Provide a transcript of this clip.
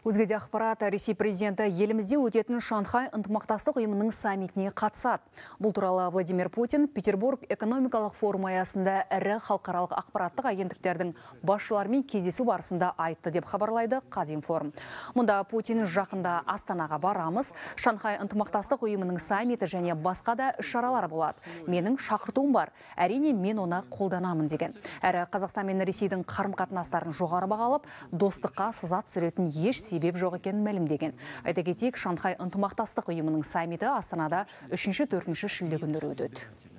Өзгеде ақпарат Ресей президенті елімізде өтетін Шанхай ынтымақтастық ұйымының саммитіне қатысады. Бұл туралы Владимир Путин Петербург экономикалық форум аясында ірі халықаралық ақпараттық агенттіктердің басшыларымен кездесу барысында айтты деп хабарлайды Қазинформ. Мұнда Путин жақында Астанаға барамыз, Шанхай ынтымақтастық ұйымының саммиті және басқа да шаралар болады. Менің шақыртуым бар. Әрине мен оны қолданамын деген. Әрі Қазақстан мен Ресейдің қарым-қатынастарын жоғары бағалып, достыққа сызат сүретін еш себеп жоқ екенін мәлімдеген айта кетейік шанхай ынтымақтастық ұйымының саммиті астанада үшінші төртінші шілде күндері өтеді